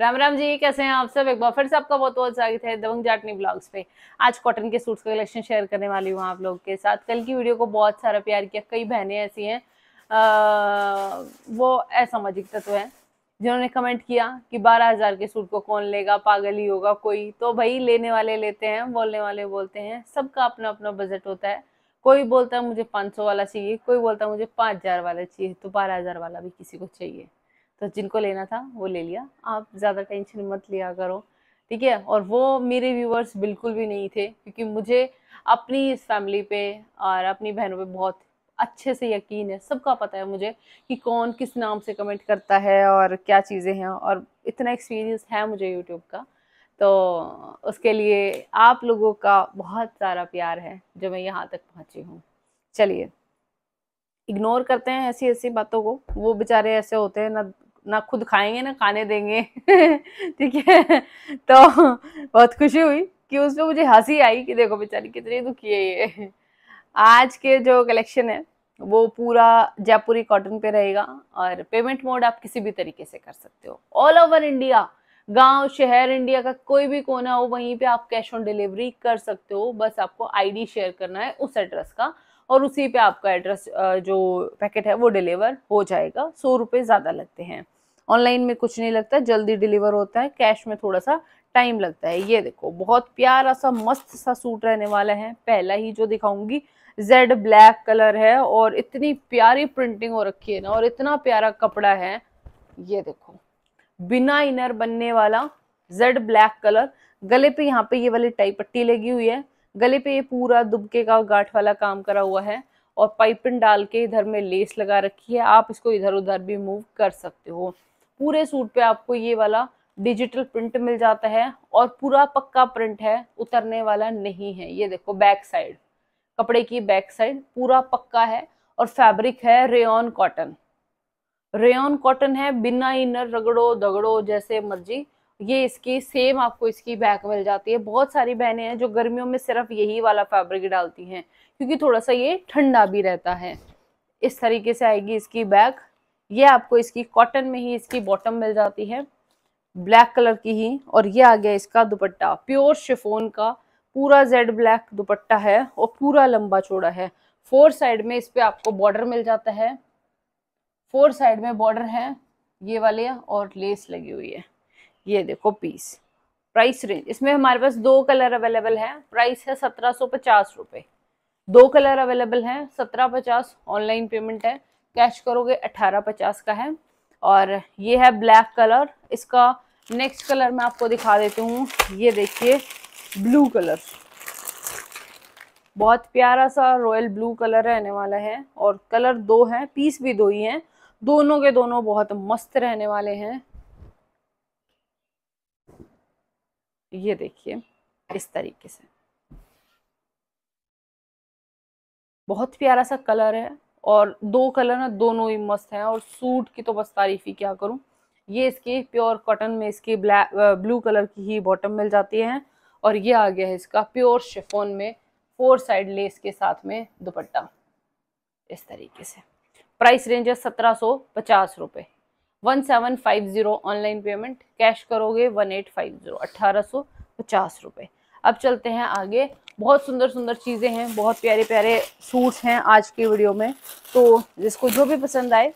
राम राम जी कैसे हैं आप सब एक बार फिर से आपका बहुत बहुत स्वागत है दबंग जाटनी ब्लॉग्स पे आज कॉटन के सूट्स का कलेक्शन शेयर करने वाली हूँ आप लोग के साथ कल की वीडियो को बहुत सारा प्यार किया कई बहनें ऐसी हैं वो असामाजिक तत्व हैं जिन्होंने कमेंट किया कि बारह हज़ार के सूट को कौन लेगा पागल ही होगा कोई तो भाई लेने वाले लेते हैं बोलने वाले बोलते हैं सबका अपना अपना बजट होता है कोई बोलता है मुझे पाँच सौ वाला चाहिए कोई बोलता है मुझे पाँच हज़ार वाला चाहिए तो बारह हज़ार वाला भी किसी को चाहिए तो जिनको लेना था वो ले लिया आप ज़्यादा टेंशन मत लिया करो ठीक है और वो मेरे व्यूवर्स बिल्कुल भी नहीं थे क्योंकि मुझे अपनी इस फैमिली पे और अपनी बहनों पे बहुत अच्छे से यकीन है सबका पता है मुझे कि कौन किस नाम से कमेंट करता है और क्या चीज़ें हैं और इतना एक्सपीरियंस है मुझे यूट्यूब का तो उसके लिए आप लोगों का बहुत सारा प्यार है जो मैं यहाँ तक पहुँची हूँ चलिए इग्नोर करते हैं ऐसी ऐसी बातों को वो बेचारे ऐसे होते हैं ना ना खुद खाएंगे ना खाने देंगे ठीक है तो बहुत खुशी हुई कि उसमें मुझे हंसी आई कि देखो बेचारी कितनी दुखी है ये आज के जो कलेक्शन है वो पूरा जयपुरी कॉटन पे रहेगा और पेमेंट मोड आप किसी भी तरीके से कर सकते हो ऑल ओवर इंडिया गांव शहर इंडिया का कोई भी कोना हो वहीं पे आप कैश ऑन डिलीवरी कर सकते हो बस आपको आईडी शेयर करना है उस एड्रेस का और उसी पे आपका एड्रेस जो पैकेट है वो डिलीवर हो जाएगा सौ रुपये ज़्यादा लगते हैं ऑनलाइन में कुछ नहीं लगता जल्दी डिलीवर होता है कैश में थोड़ा सा टाइम लगता है ये देखो बहुत प्यारा सा मस्त सा सूट रहने वाला है पहला ही जो दिखाऊंगी जेड ब्लैक कलर है और इतनी प्यारी प्रिंटिंग हो रखी है ना और इतना प्यारा कपड़ा है ये देखो बिना इनर बनने वाला जेड ब्लैक कलर गले पे यहाँ पे ये वाली टाई पट्टी लगी हुई है गले पे ये पूरा दुबके का गांठ वाला काम करा हुआ है और पाइपिन डाल के इधर में लेस लगा रखी है आप इसको इधर उधर भी मूव कर सकते हो पूरे सूट पे आपको ये वाला डिजिटल प्रिंट मिल जाता है और पूरा पक्का प्रिंट है उतरने वाला नहीं है ये देखो बैक साइड कपड़े की बैक साइड पूरा पक्का है और फैब्रिक है रेन कॉटन रेन कॉटन है बिना इनर रगड़ो दगड़ो जैसे मर्जी ये इसकी सेम आपको इसकी बैक मिल जाती है बहुत सारी बहनें हैं जो गर्मियों में सिर्फ यही वाला फैब्रिक डालती हैं क्योंकि थोड़ा सा ये ठंडा भी रहता है इस तरीके से आएगी इसकी बैक ये आपको इसकी कॉटन में ही इसकी बॉटम मिल जाती है ब्लैक कलर की ही और ये आ गया इसका दुपट्टा प्योर शिफोन का पूरा जेड ब्लैक दुपट्टा है और पूरा लंबा चौड़ा है फोर साइड में इस पर आपको बॉर्डर मिल जाता है फोर साइड में बॉर्डर है ये वाले और लेस लगी हुई है ये देखो पीस प्राइस रेंज इसमें हमारे पास दो कलर अवेलेबल है प्राइस है सत्रह सौ पचास रुपये दो कलर अवेलेबल है सत्रह पचास ऑनलाइन पेमेंट है कैच करोगे अठारह पचास का है और ये है ब्लैक कलर इसका नेक्स्ट कलर मैं आपको दिखा देती हूँ ये देखिए ब्लू कलर बहुत प्यारा सा रॉयल ब्लू कलर रहने वाला है और कलर दो हैं पीस भी दो ही हैं दोनों के दोनों बहुत मस्त रहने वाले हैं ये देखिए इस तरीके से बहुत प्यारा सा कलर है और दो कलर ना दोनों ही मस्त हैं और सूट की तो बस तारीफ ही क्या करूँ ये इसकी प्योर कॉटन में इसकी ब्लैक ब्लू कलर की ही बॉटम मिल जाती है और ये आ गया है इसका प्योर शेफोन में फोर साइड लेस के साथ में दुपट्टा इस तरीके से प्राइस रेंज है सत्रह सौ पचास रुपये one seven five zero online payment cash करोगे वन एट फाइव ज़ीरो अट्ठारह सौ पचास रुपये अब चलते हैं आगे बहुत सुंदर सुंदर चीज़ें हैं बहुत प्यारे प्यारे सूट्स हैं आज की वीडियो में तो जिसको जो भी पसंद आए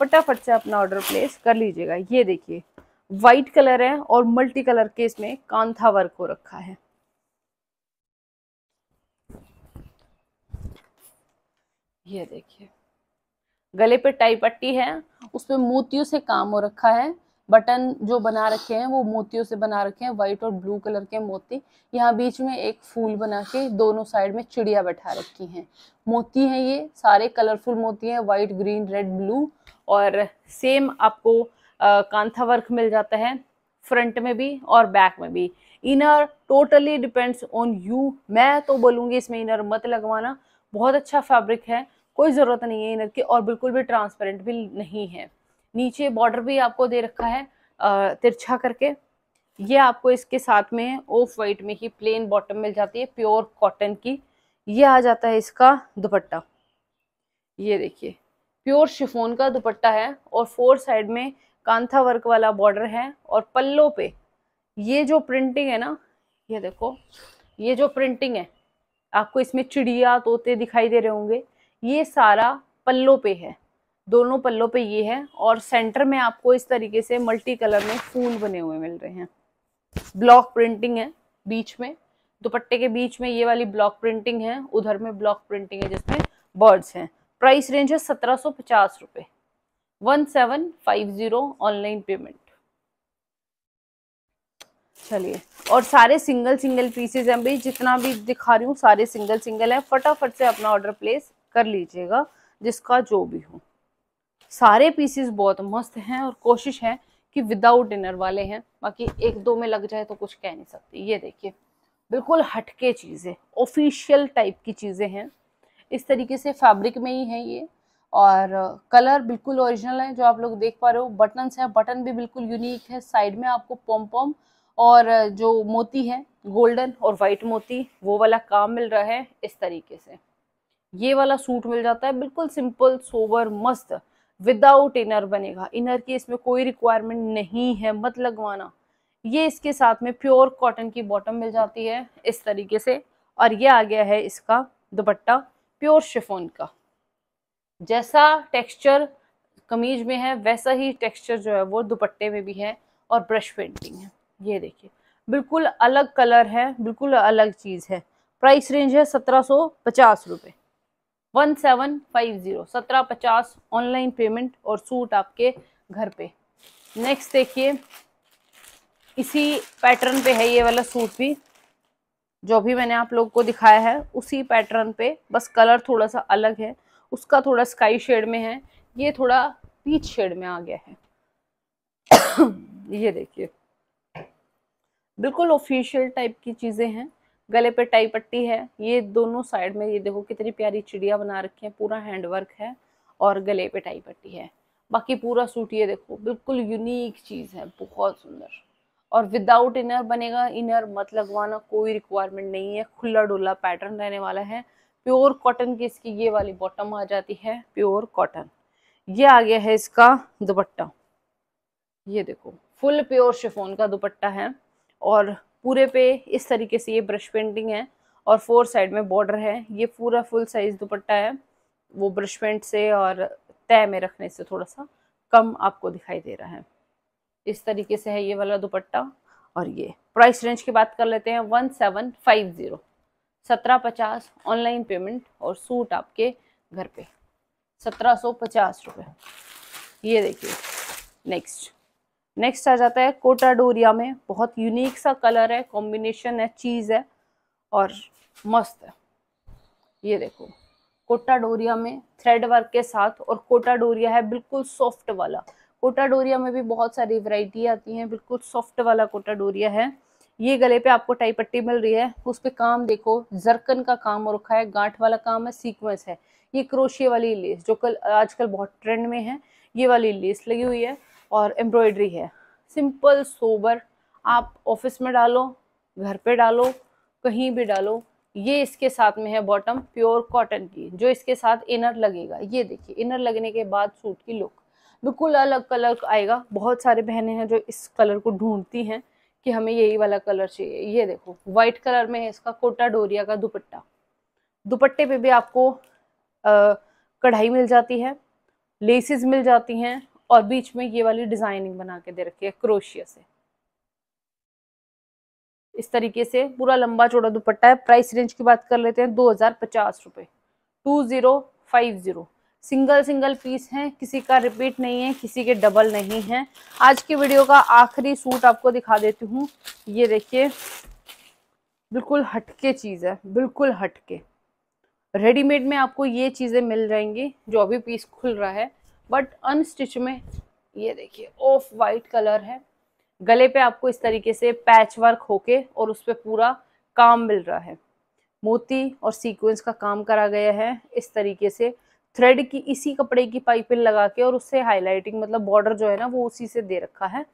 फटाफट से अपना ऑर्डर प्लेस कर लीजिएगा ये देखिए वाइट कलर है और मल्टी कलर के इसमें कांथा वर्क हो रखा है ये देखिए गले पे टाई पट्टी है उसमें मोतियों से काम हो रखा है बटन जो बना रखे हैं वो मोतियों से बना रखे हैं वाइट और ब्लू कलर के मोती यहाँ बीच में एक फूल बना के दोनों साइड में चिड़िया बैठा रखी हैं मोती हैं ये सारे कलरफुल मोती हैं वाइट ग्रीन रेड ब्लू और सेम आपको आ, कांथा वर्क मिल जाता है फ्रंट में भी और बैक में भी inner totally depends on you मैं तो बोलूँगी इसमें इनर मत लगवाना बहुत अच्छा फैब्रिक है कोई ज़रूरत नहीं है इनर की और बिल्कुल भी ट्रांसपेरेंट भी नहीं है नीचे बॉर्डर भी आपको दे रखा है तिरछा करके ये आपको इसके साथ में ऑफ वाइट में ही प्लेन बॉटम मिल जाती है प्योर कॉटन की ये आ जाता है इसका दुपट्टा ये देखिए प्योर शिफोन का दुपट्टा है और फोर साइड में कांथा वर्क वाला बॉर्डर है और पल्लों पे ये जो प्रिंटिंग है ना ये देखो ये जो प्रिंटिंग है आपको इसमें चिड़िया तोते दिखाई दे रहे होंगे ये सारा पल्लों पे है दोनों पल्लों पे ये है और सेंटर में आपको इस तरीके से मल्टी कलर में फूल बने हुए मिल रहे हैं ब्लॉक प्रिंटिंग है बीच में दुपट्टे के बीच में ये वाली ब्लॉक प्रिंटिंग है उधर में ब्लॉक प्रिंटिंग है जिसमें बर्ड्स हैं प्राइस रेंज है सत्रह सौ पचास रुपये one seven five zero online payment चलिए और सारे सिंगल सिंगल पीसेज हैं भाई जितना भी दिखा रही हूँ सारे सिंगल सिंगल हैं फटाफट से अपना ऑर्डर प्लेस कर लीजिएगा जिसका जो भी हो सारे पीसीस बहुत मस्त हैं और कोशिश है कि विदाउट डिनर वाले हैं बाकी एक दो में लग जाए तो कुछ कह नहीं सकते ये देखिए बिल्कुल हटके चीज़ें ऑफिशियल टाइप की चीज़ें हैं इस तरीके से फैब्रिक में ही है ये और कलर बिल्कुल ओरिजिनल है जो आप लोग देख पा रहे हो बटन्स हैं बटन भी बिल्कुल यूनिक है साइड में आपको पोम पोम और जो मोती है गोल्डन और वाइट मोती वो वाला काम मिल रहा है इस तरीके से ये वाला सूट मिल जाता है बिल्कुल सिंपल सोवर मस्त विदाउट इनर बनेगा इनर की इसमें कोई रिक्वायरमेंट नहीं है मत लगवाना ये इसके साथ में प्योर कॉटन की बॉटम मिल जाती है इस तरीके से और ये आ गया है इसका दुपट्टा प्योर शिफोन का जैसा टेक्सचर कमीज में है वैसा ही टेक्सचर जो है वो दुपट्टे में भी है और ब्रश पेंटिंग है ये देखिए बिल्कुल अलग कलर है बिल्कुल अलग चीज़ है प्राइस रेंज है सत्रह सौ पचास रुपये वन सेवन फाइव ज़ीरो सत्रह पचास ऑनलाइन पेमेंट और सूट आपके घर पे नेक्स्ट देखिए इसी पैटर्न पे है ये वाला सूट भी जो भी मैंने आप लोग को दिखाया है उसी पैटर्न पे बस कलर थोड़ा सा अलग है उसका थोड़ा स्काई शेड में है ये थोड़ा पीच शेड में आ गया है ये देखिए बिल्कुल ऑफिशियल टाइप की चीज़ें हैं गले पे टाई पट्टी है ये दोनों साइड में ये देखो कितनी प्यारी चिड़िया बना रखी है पूरा हैंडवर्क है और गले पे टाई पट्टी है बाकी पूरा सूट ये देखो बिल्कुल यूनिक चीज़ है बहुत सुंदर और विदाउट इनर बनेगा इनर मत लगवाना कोई रिक्वायरमेंट नहीं है खुला डुल्ला पैटर्न रहने वाला है प्योर कॉटन की इसकी ये वाली बॉटम आ जाती है प्योर कॉटन ये आ गया है इसका दुपट्टा ये देखो फुल प्योर शिफोन का दुपट्टा है और पूरे पे इस तरीके से ये ब्रश पेंटिंग है और फोर साइड में बॉर्डर है ये पूरा फुल साइज दुपट्टा है वो ब्रश पेंट से और तय में रखने से थोड़ा सा कम आपको दिखाई दे रहा है इस तरीके से है ये वाला दुपट्टा और ये प्राइस रेंज की बात कर लेते हैं वन सेवन फाइव ज़ीरो सत्रह पचास ऑनलाइन पेमेंट और सूट आपके घर पे सत्रह सौ पचास रुपये ये देखिए नेक्स्ट नेक्स्ट आ जाता है कोटाडोरिया में बहुत यूनिक सा कलर है कॉम्बिनेशन है चीज़ है और मस्त है ये देखो कोटाडोरिया में थ्रेड वर्क के साथ और कोटाडोरिया है बिल्कुल सॉफ्ट वाला कोटाडोरिया में भी बहुत सारी वैरायटी आती हैं बिल्कुल सॉफ्ट वाला कोटाडोरिया है ये गले पे आपको टाई पट्टी मिल रही है उस पर काम देखो जरकन का काम रखा है गांठ वाला काम है सीक्वेंस है ये क्रोशिया वाली लेस जो कल आजकल बहुत ट्रेंड में है ये वाली लेस लगी हुई है और एम्ब्रॉयडरी है सिंपल सोबर आप ऑफिस में डालो घर पे डालो कहीं भी डालो ये इसके साथ में है बॉटम प्योर कॉटन की जो इसके साथ इनर लगेगा ये देखिए इनर लगने के बाद सूट की लुक बिल्कुल अलग कलर आएगा बहुत सारे बहनें हैं जो इस कलर को ढूंढती हैं कि हमें यही वाला कलर चाहिए ये देखो वाइट कलर में है इसका कोटा डोरिया का दुपट्टा दुपट्टे पे भी आपको कढ़ाई मिल जाती है लेसिस मिल जाती हैं और बीच में ये वाली डिज़ाइनिंग बना के दे रखी है क्रोशिया से इस तरीके से पूरा लंबा चौड़ा दुपट्टा है प्राइस रेंज की बात कर लेते हैं दो हज़ार पचास रुपए two zero five zero single single piece है किसी का रिपीट नहीं है किसी के डबल नहीं है आज की वीडियो का आखिरी सूट आपको दिखा देती हूँ ये देखिए बिल्कुल हटके चीज़ है बिल्कुल हटके रेडीमेड में आपको ये चीज़ें मिल जाएंगी जो अभी पीस खुल रहा है बट अनस्टिच में ये देखिए ऑफ वाइट कलर है गले पे आपको इस तरीके से पैच वर्क होके और उस पर पूरा काम मिल रहा है मोती और सीक्वेंस का काम करा गया है इस तरीके से थ्रेड की इसी कपड़े की पाइपिंग लगा के और उससे हाईलाइटिंग मतलब बॉर्डर जो है ना वो उसी से दे रखा है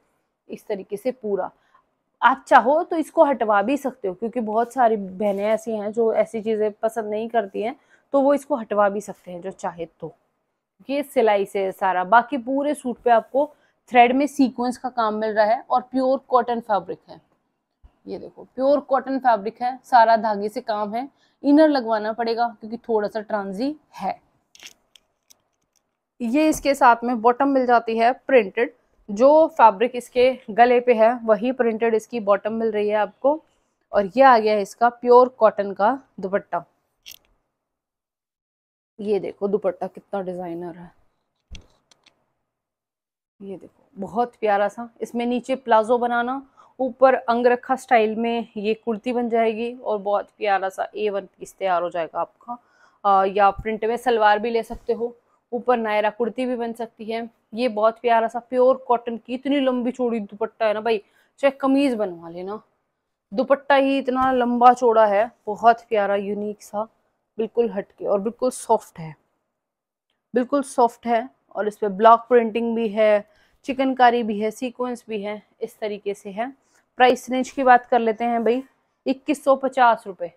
इस तरीके से पूरा आप चाहो तो इसको हटवा भी सकते हो क्योंकि बहुत सारी बहनें ऐसी हैं जो ऐसी चीज़ें पसंद नहीं करती हैं तो वो इसको हटवा भी सकते हैं जो चाहे तो ये सिलाई से है सारा बाकी पूरे सूट पे आपको थ्रेड में सीक्वेंस का काम मिल रहा है और प्योर कॉटन फैब्रिक है ये देखो प्योर कॉटन फैब्रिक है सारा धागे से काम है इनर लगवाना पड़ेगा क्योंकि थोड़ा सा ट्रांजी है ये इसके साथ में बॉटम मिल जाती है प्रिंटेड जो फैब्रिक इसके गले पे है वही प्रिंटेड इसकी बॉटम मिल रही है आपको और ये आ गया है इसका प्योर कॉटन का दुपट्टा ये देखो दुपट्टा कितना डिज़ाइनर है ये देखो बहुत प्यारा सा इसमें नीचे प्लाजो बनाना ऊपर अंगरखा स्टाइल में ये कुर्ती बन जाएगी और बहुत प्यारा सा ए वन पीस तैयार हो जाएगा आपका आ, या प्रिंट में सलवार भी ले सकते हो ऊपर नायरा कुर्ती भी बन सकती है ये बहुत प्यारा सा प्योर कॉटन की इतनी लंबी चौड़ी दुपट्टा है ना भाई चाहे कमीज बनवा लेना दुपट्टा ही इतना लंबा चौड़ा है बहुत प्यारा यूनिक सा बिल्कुल हटके और बिल्कुल सॉफ्ट है बिल्कुल सॉफ्ट है और इस पर ब्लॉक प्रिंटिंग भी है चिकनकारी भी है सीक्वेंस भी है इस तरीके से है प्राइस रेंज की बात कर लेते हैं भाई इक्कीस सौ पचास रुपये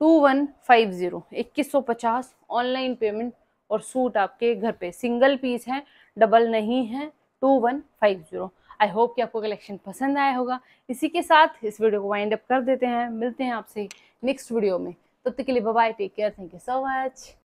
टू वन फाइव ज़ीरो इक्कीस सौ पचास ऑनलाइन पेमेंट और सूट आपके घर पे सिंगल पीस है डबल नहीं है two one five zero I hope कि आपको कलेक्शन पसंद आया होगा इसी के साथ इस वीडियो को वाइंड अप कर देते हैं मिलते हैं आपसे नेक्स्ट वीडियो में तब तक के लिए bye take care thank you so much